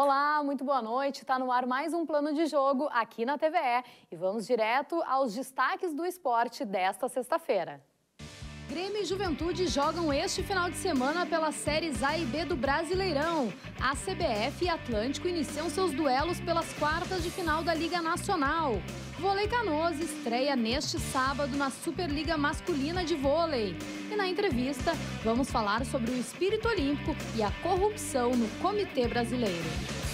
Olá, muito boa noite. Está no ar mais um plano de jogo aqui na TVE e vamos direto aos destaques do esporte desta sexta-feira. Grêmio e Juventude jogam este final de semana pelas séries A e B do Brasileirão. A CBF e Atlântico iniciam seus duelos pelas quartas de final da Liga Nacional. Volei Canoas estreia neste sábado na Superliga Masculina de Vôlei. E na entrevista, vamos falar sobre o espírito olímpico e a corrupção no Comitê Brasileiro.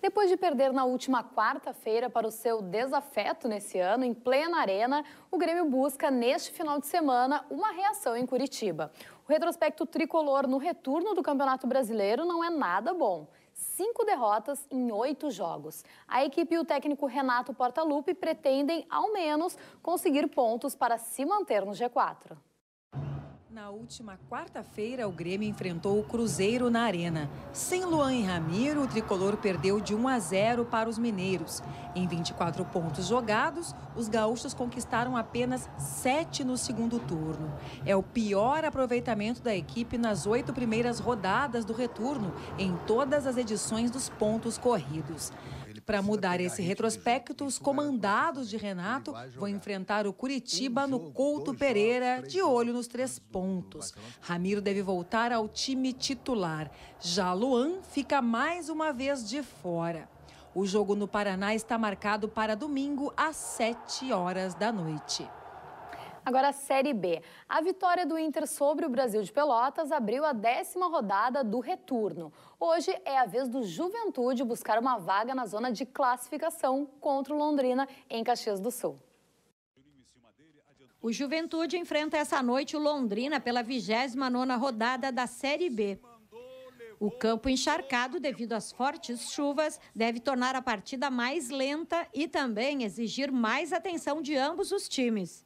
Depois de perder na última quarta-feira para o seu desafeto nesse ano, em plena arena, o Grêmio busca neste final de semana uma reação em Curitiba. O retrospecto tricolor no retorno do Campeonato Brasileiro não é nada bom. Cinco derrotas em oito jogos. A equipe e o técnico Renato Portaluppi pretendem, ao menos, conseguir pontos para se manter no G4. Na última quarta-feira, o Grêmio enfrentou o Cruzeiro na Arena. Sem Luan e Ramiro, o tricolor perdeu de 1 a 0 para os mineiros. Em 24 pontos jogados, os gaúchos conquistaram apenas 7 no segundo turno. É o pior aproveitamento da equipe nas oito primeiras rodadas do retorno, em todas as edições dos pontos corridos. Para mudar esse retrospecto, os né? comandados de Renato vão enfrentar o Curitiba no Couto Pereira, de olho nos três pontos. Ramiro deve voltar ao time titular. Já Luan fica mais uma vez de fora. O jogo no Paraná está marcado para domingo às 7 horas da noite. Agora a Série B. A vitória do Inter sobre o Brasil de Pelotas abriu a décima rodada do retorno. Hoje é a vez do Juventude buscar uma vaga na zona de classificação contra o Londrina em Caxias do Sul. O Juventude enfrenta essa noite o Londrina pela 29ª rodada da Série B. O campo encharcado devido às fortes chuvas deve tornar a partida mais lenta e também exigir mais atenção de ambos os times.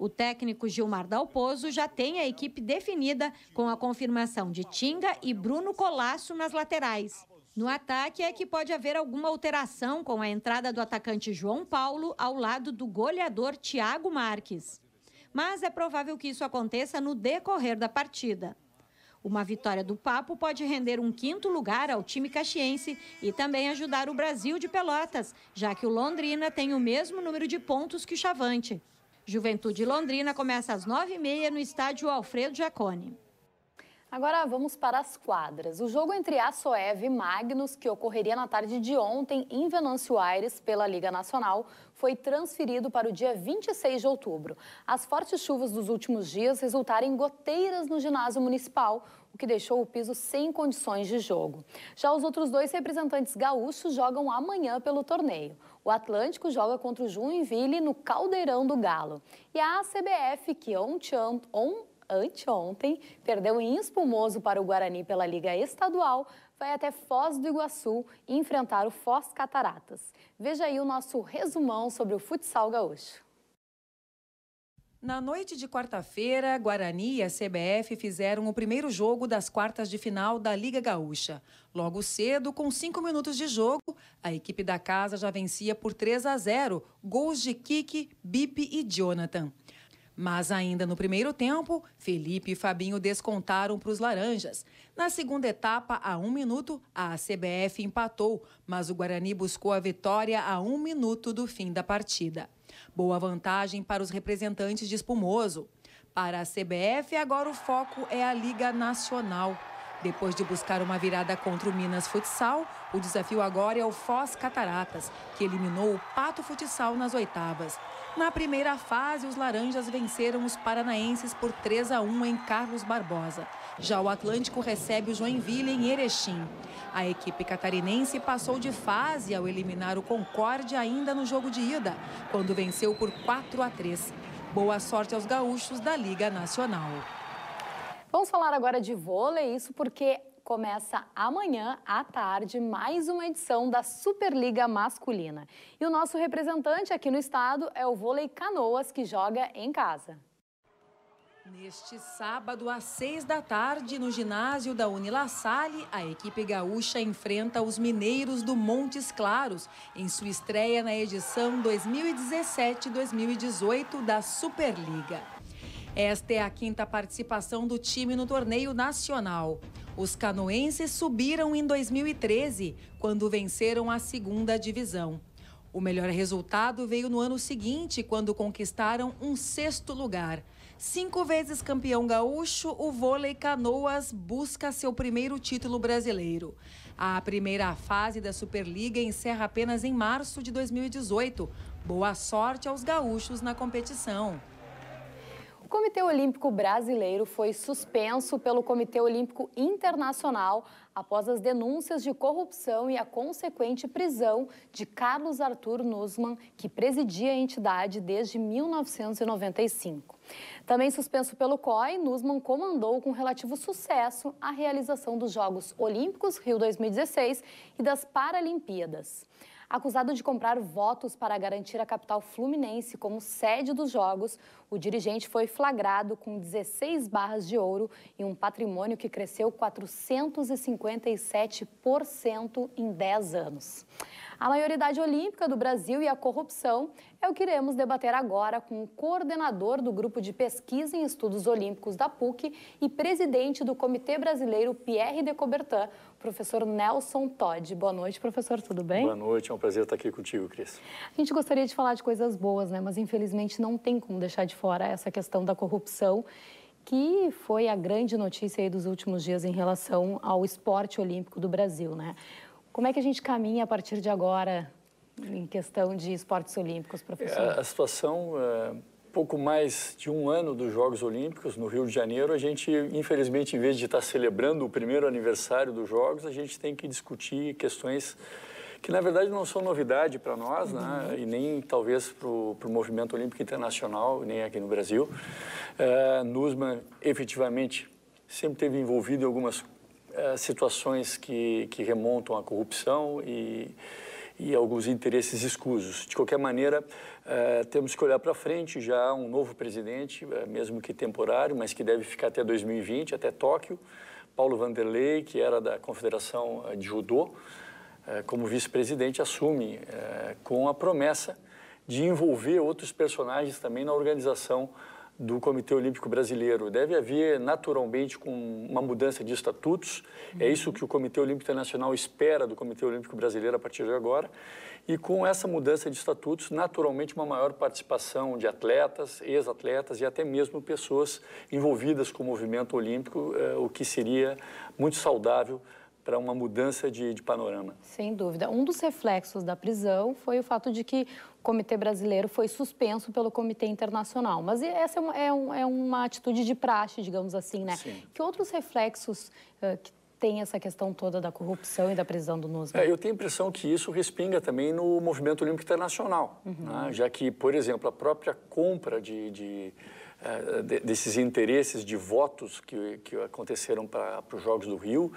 O técnico Gilmar Dalpozo já tem a equipe definida com a confirmação de Tinga e Bruno Colasso nas laterais. No ataque é que pode haver alguma alteração com a entrada do atacante João Paulo ao lado do goleador Thiago Marques. Mas é provável que isso aconteça no decorrer da partida. Uma vitória do Papo pode render um quinto lugar ao time caxiense e também ajudar o Brasil de Pelotas, já que o Londrina tem o mesmo número de pontos que o Chavante. Juventude Londrina começa às 9h30 no estádio Alfredo Jaconi. Agora vamos para as quadras. O jogo entre a e Magnus, que ocorreria na tarde de ontem em Venâncio Aires pela Liga Nacional, foi transferido para o dia 26 de outubro. As fortes chuvas dos últimos dias resultaram em goteiras no ginásio municipal, o que deixou o piso sem condições de jogo. Já os outros dois representantes gaúchos jogam amanhã pelo torneio. O Atlântico joga contra o Joinville no Caldeirão do Galo. E a CBF, que ontem, on, anteontem, perdeu em espumoso para o Guarani pela Liga Estadual, vai até Foz do Iguaçu enfrentar o Foz Cataratas. Veja aí o nosso resumão sobre o futsal gaúcho. Na noite de quarta-feira, Guarani e a CBF fizeram o primeiro jogo das quartas de final da Liga Gaúcha. Logo cedo, com cinco minutos de jogo, a equipe da casa já vencia por 3 a 0, gols de Kiki, Bipe e Jonathan. Mas ainda no primeiro tempo, Felipe e Fabinho descontaram para os laranjas. Na segunda etapa, a um minuto, a CBF empatou, mas o Guarani buscou a vitória a um minuto do fim da partida. Boa vantagem para os representantes de Espumoso. Para a CBF, agora o foco é a Liga Nacional. Depois de buscar uma virada contra o Minas Futsal, o desafio agora é o Foz Cataratas, que eliminou o Pato Futsal nas oitavas. Na primeira fase, os laranjas venceram os paranaenses por 3 a 1 em Carlos Barbosa. Já o Atlântico recebe o Joinville em Erechim. A equipe catarinense passou de fase ao eliminar o Concorde ainda no jogo de ida, quando venceu por 4 a 3. Boa sorte aos gaúchos da Liga Nacional. Vamos falar agora de vôlei, isso porque começa amanhã à tarde mais uma edição da Superliga Masculina. E o nosso representante aqui no estado é o vôlei Canoas, que joga em casa. Neste sábado, às seis da tarde, no ginásio da Unilassalle, a equipe gaúcha enfrenta os mineiros do Montes Claros em sua estreia na edição 2017-2018 da Superliga. Esta é a quinta participação do time no torneio nacional. Os canoenses subiram em 2013, quando venceram a segunda divisão. O melhor resultado veio no ano seguinte, quando conquistaram um sexto lugar. Cinco vezes campeão gaúcho, o vôlei Canoas busca seu primeiro título brasileiro. A primeira fase da Superliga encerra apenas em março de 2018. Boa sorte aos gaúchos na competição. O Comitê Olímpico Brasileiro foi suspenso pelo Comitê Olímpico Internacional após as denúncias de corrupção e a consequente prisão de Carlos Arthur Nussmann, que presidia a entidade desde 1995. Também suspenso pelo COI, Nussmann comandou com relativo sucesso a realização dos Jogos Olímpicos Rio 2016 e das Paralimpíadas. Acusado de comprar votos para garantir a capital fluminense como sede dos Jogos, o dirigente foi flagrado com 16 barras de ouro e um patrimônio que cresceu 457% em 10 anos a maioridade olímpica do Brasil e a corrupção é o que iremos debater agora com o coordenador do Grupo de Pesquisa em Estudos Olímpicos da PUC e presidente do Comitê Brasileiro Pierre de Coubertin, professor Nelson Todd. Boa noite, professor, tudo bem? Boa noite, é um prazer estar aqui contigo, Cris. A gente gostaria de falar de coisas boas, né? Mas infelizmente não tem como deixar de fora essa questão da corrupção que foi a grande notícia dos últimos dias em relação ao esporte olímpico do Brasil, né? Como é que a gente caminha a partir de agora em questão de esportes olímpicos, professor? É, a situação, é, pouco mais de um ano dos Jogos Olímpicos no Rio de Janeiro, a gente, infelizmente, em vez de estar celebrando o primeiro aniversário dos Jogos, a gente tem que discutir questões que, na verdade, não são novidade para nós, né? uhum. né? e nem talvez para o movimento olímpico internacional, nem aqui no Brasil. É, Nusman, efetivamente, sempre teve envolvido em algumas eh, situações que, que remontam à corrupção e, e alguns interesses escusos. De qualquer maneira, eh, temos que olhar para frente já um novo presidente, eh, mesmo que temporário, mas que deve ficar até 2020, até Tóquio. Paulo Vanderlei, que era da Confederação de Judô, como vice-presidente, assume com a promessa de envolver outros personagens também na organização do Comitê Olímpico Brasileiro. Deve haver naturalmente com uma mudança de estatutos. É isso que o Comitê Olímpico Internacional espera do Comitê Olímpico Brasileiro a partir de agora. E com essa mudança de estatutos, naturalmente uma maior participação de atletas, ex-atletas e até mesmo pessoas envolvidas com o movimento olímpico, eh, o que seria muito saudável para uma mudança de, de, panorama. Sem dúvida. Um dos reflexos da prisão foi o fato de que o Comitê Brasileiro foi suspenso pelo Comitê Internacional. Mas essa é, é, um, é uma atitude de praxe, digamos assim, né? Sim. Que outros reflexos uh, que tem essa questão toda da corrupção e da prisão do Nusman? É, eu tenho a impressão que isso respinga também no movimento olímpico internacional, uhum. né? já que, por exemplo, a própria compra de, de, desses interesses de votos que, que aconteceram para os Jogos do Rio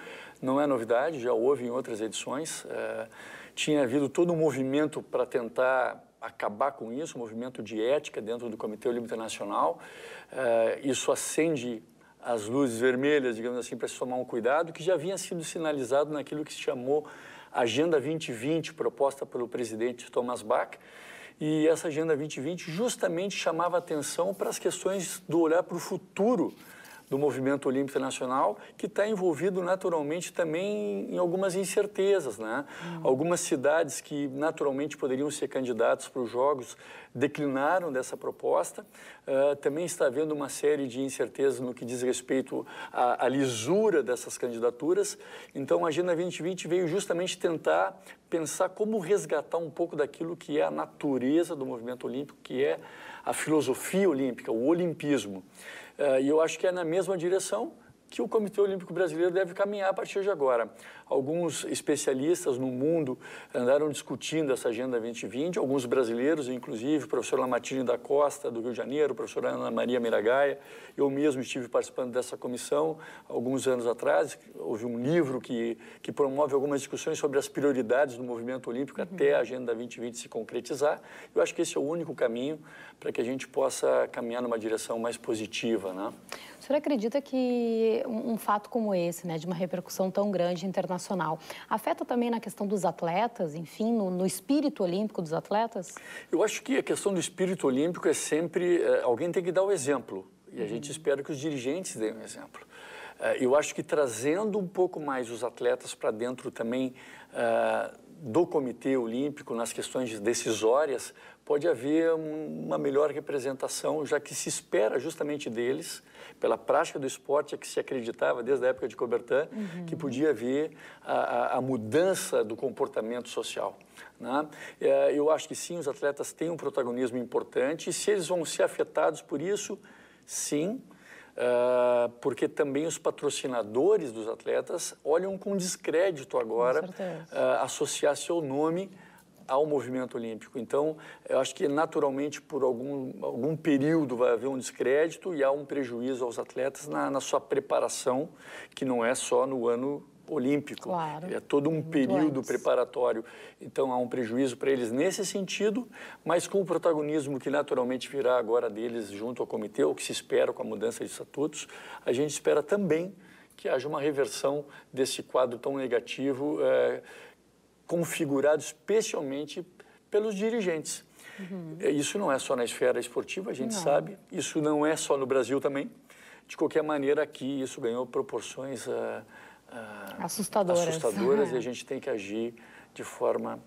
não é novidade, já houve em outras edições. É, tinha havido todo um movimento para tentar acabar com isso, um movimento de ética dentro do Comitê Olímpico Internacional. É, isso acende as luzes vermelhas, digamos assim, para se tomar um cuidado que já havia sido sinalizado naquilo que se chamou Agenda 2020, proposta pelo presidente Thomas Bach. E essa Agenda 2020 justamente chamava atenção para as questões do olhar para o futuro do movimento olímpico internacional, que está envolvido naturalmente também em algumas incertezas. Né? Uhum. Algumas cidades que naturalmente poderiam ser candidatos para os Jogos declinaram dessa proposta. Uh, também está havendo uma série de incertezas no que diz respeito à, à lisura dessas candidaturas. Então, a Agenda 2020 veio justamente tentar pensar como resgatar um pouco daquilo que é a natureza do movimento olímpico, que é a filosofia olímpica, o olimpismo. Uh, e eu acho que é na mesma direção que o Comitê Olímpico Brasileiro deve caminhar a partir de agora. Alguns especialistas no mundo andaram discutindo essa Agenda 2020, alguns brasileiros, inclusive o professor Lamartine da Costa, do Rio de Janeiro, professora Ana Maria Miragaia, eu mesmo estive participando dessa comissão alguns anos atrás, houve um livro que, que promove algumas discussões sobre as prioridades do movimento olímpico uhum. até a Agenda 2020 se concretizar. Eu acho que esse é o único caminho para que a gente possa caminhar numa direção mais positiva, né? O senhor acredita que um fato como esse, né, de uma repercussão tão grande internacional, afeta também na questão dos atletas, enfim, no, no espírito olímpico dos atletas? Eu acho que a questão do espírito olímpico é sempre é, alguém tem que dar o exemplo e a gente uhum. espera que os dirigentes deem o exemplo. Eh, eu acho que trazendo um pouco mais os atletas para dentro também eh, do Comitê Olímpico, nas questões decisórias, pode haver uma melhor representação, já que se espera justamente deles, pela prática do esporte, é que se acreditava desde a época de Coubertin, uhum. que podia haver a, a, a mudança do comportamento social. Né? É, eu acho que sim, os atletas têm um protagonismo importante, e se eles vão ser afetados por isso, sim, Uh, porque também os patrocinadores dos atletas olham com descrédito agora com uh, associar seu nome ao movimento olímpico. Então, eu acho que naturalmente, por algum, algum período, vai haver um descrédito e há um prejuízo aos atletas na, na sua preparação, que não é só no ano olímpico. Claro. É todo um período preparatório. Então há um prejuízo para eles nesse sentido, mas com o protagonismo que naturalmente virá agora deles junto ao comitê, o que se espera com a mudança de estatutos, a gente espera também que haja uma reversão desse quadro tão negativo. Eh, configurado especialmente pelos dirigentes. Uhum. Isso não é só na esfera esportiva, a gente não. sabe, isso não é só no Brasil também. De qualquer maneira, aqui isso ganhou proporções uh, uh, assustadoras, assustadoras e a gente tem que agir de forma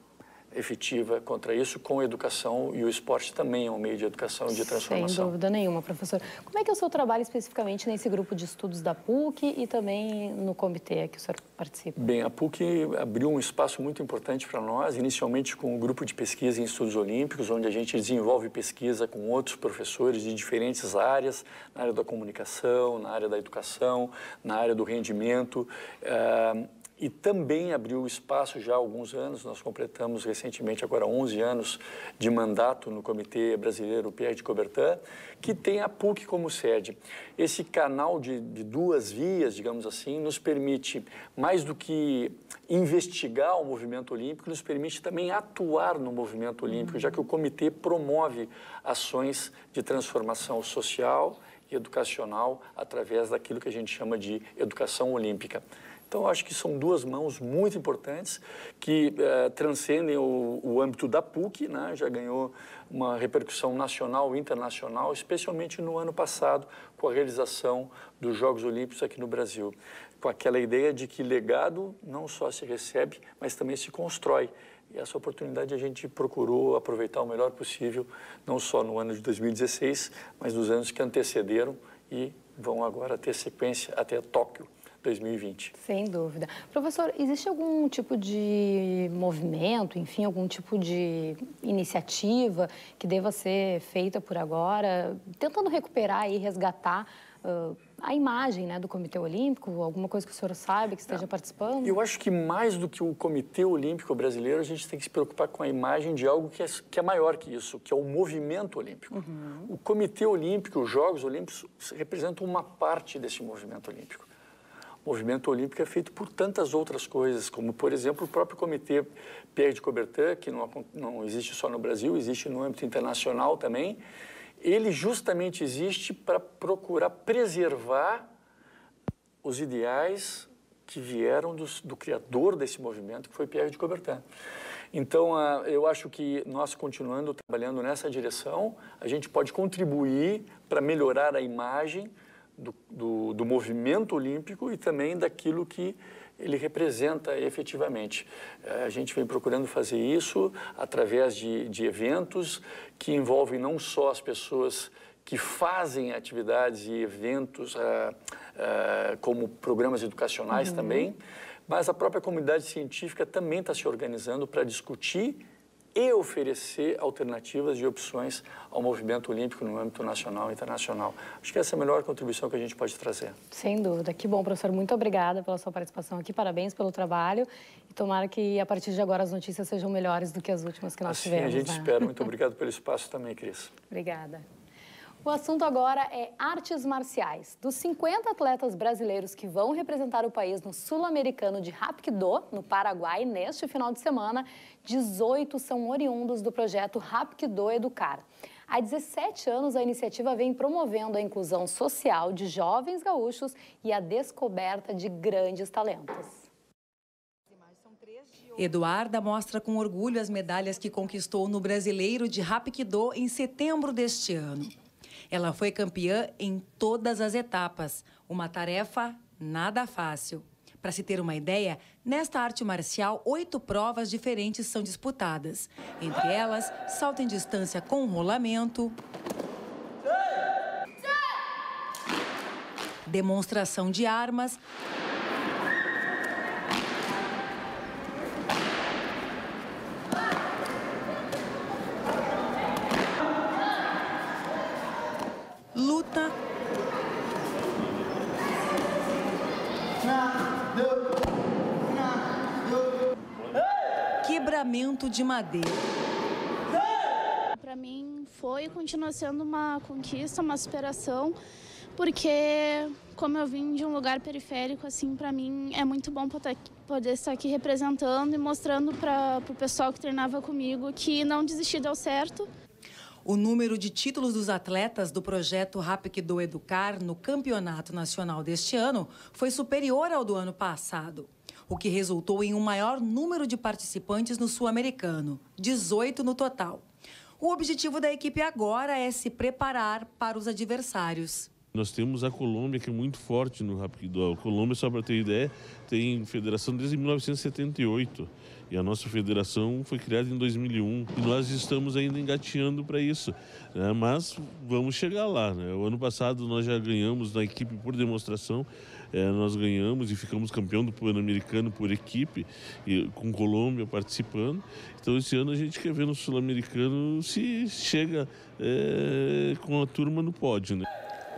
efetiva contra isso com educação e o esporte também é um meio de educação e de transformação. Sem dúvida nenhuma, professor. Como é que é o seu trabalho especificamente nesse grupo de estudos da PUC e também no comitê que o senhor participa? Bem, a PUC abriu um espaço muito importante para nós, inicialmente com o um grupo de pesquisa em estudos olímpicos, onde a gente desenvolve pesquisa com outros professores de diferentes áreas, na área da comunicação, na área da educação, na área do rendimento, uh, e também abriu espaço já há alguns anos. Nós completamos recentemente, agora 11 anos, de mandato no Comitê Brasileiro Pierre de Coubertin, que tem a PUC como sede. Esse canal de, de duas vias, digamos assim, nos permite, mais do que investigar o movimento olímpico, nos permite também atuar no movimento olímpico, já que o comitê promove ações de transformação social e educacional através daquilo que a gente chama de educação olímpica. Então, acho que são duas mãos muito importantes que eh, transcendem o, o, âmbito da PUC, né? já ganhou uma repercussão nacional e internacional, especialmente no ano passado, com a realização dos Jogos Olímpicos aqui no Brasil. Com aquela ideia de que legado não só se recebe, mas também se constrói. E essa oportunidade a gente procurou aproveitar o melhor possível, não só no ano de 2016, mas nos anos que antecederam e vão agora ter sequência até Tóquio. 2020. Sem dúvida. Professor, existe algum tipo de movimento, enfim, algum tipo de iniciativa que deva ser feita por agora, tentando recuperar e resgatar uh, a imagem né, do Comitê Olímpico? Alguma coisa que o senhor sabe que esteja é. participando? Eu acho que mais do que o Comitê Olímpico Brasileiro, a gente tem que se preocupar com a imagem de algo que é, que é maior que isso, que é o movimento olímpico. Uhum. O Comitê Olímpico, os Jogos Olímpicos, representam uma parte desse movimento olímpico. O movimento olímpico é feito por tantas outras coisas, como, por exemplo, o próprio Comitê Pierre de Coubertin, que não, não existe só no Brasil, existe no âmbito internacional também. Ele justamente existe para procurar preservar os ideais que vieram do, do, criador desse movimento, que foi Pierre de Coubertin. Então, ah, eu acho que nós continuando trabalhando nessa direção, a gente pode contribuir para melhorar a imagem do, do, do movimento olímpico e também daquilo que ele representa efetivamente. É, a gente vem procurando fazer isso através de, de eventos que envolvem não só as pessoas que fazem atividades e eventos é, é, como programas educacionais uhum. também, mas a própria comunidade científica também está se organizando para discutir e oferecer alternativas e opções ao movimento olímpico no âmbito nacional e internacional. Acho que essa é a melhor contribuição que a gente pode trazer. Sem dúvida. Que bom, professor. Muito obrigada pela sua participação aqui. Parabéns pelo trabalho. E tomara que, a partir de agora, as notícias sejam melhores do que as últimas que nós assim, tivemos. a gente né? espera. Muito obrigado pelo espaço também, Cris. Obrigada. O assunto agora é artes marciais. Dos 50 atletas brasileiros que vão representar o país no Sul-Americano de hapkido no Paraguai, neste final de semana, 18 são oriundos do projeto Hapkido Educar. Há 17 anos, a iniciativa vem promovendo a inclusão social de jovens gaúchos e a descoberta de grandes talentos. Eduarda mostra com orgulho as medalhas que conquistou no Brasileiro de hapkido em setembro deste ano. Ela foi campeã em todas as etapas, uma tarefa nada fácil. Para se ter uma ideia, nesta arte marcial, oito provas diferentes são disputadas. Entre elas, salto em distância com rolamento, demonstração de armas, volta. Quebramento de madeira. Para mim foi e continua sendo uma conquista, uma superação, porque como eu vim de um lugar periférico, assim, para mim é muito bom poder estar aqui representando e mostrando para o pessoal que treinava comigo que não desistir deu certo o número de títulos dos atletas do projeto Rapkido Educar no Campeonato Nacional deste ano foi superior ao do ano passado, o que resultou em um maior número de participantes no Sul-Americano, 18 no total. O objetivo da equipe agora é se preparar para os adversários. Nós temos a Colômbia, que é muito forte no Rapkido. A Colômbia, só para ter ideia, tem federação desde 1978. E a nossa federação foi criada em 2001 e nós estamos ainda engateando para isso. Né? Mas vamos chegar lá. Né? O ano passado nós já ganhamos na equipe por demonstração, é, nós ganhamos e ficamos campeão do Pan-Americano por equipe, e, com Colômbia participando. Então esse ano a gente quer ver no Sul-Americano se chega é, com a turma no pódio. Né?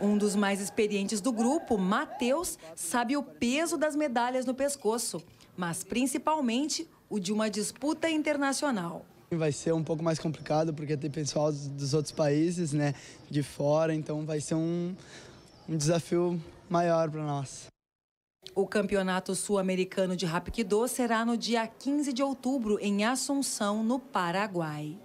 Um dos mais experientes do grupo, Matheus, sabe o peso das medalhas no pescoço, mas principalmente o de uma disputa internacional. Vai ser um pouco mais complicado porque tem pessoal dos outros países, né, de fora, então vai ser um, um desafio maior para nós. O Campeonato Sul-Americano de Rapkido será no dia 15 de outubro em Assunção, no Paraguai.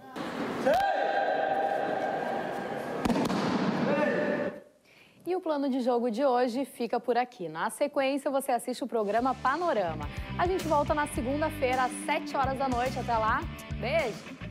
E o plano de jogo de hoje fica por aqui. Na sequência, você assiste o programa Panorama. A gente volta na segunda-feira, às 7 horas da noite. Até lá, beijo!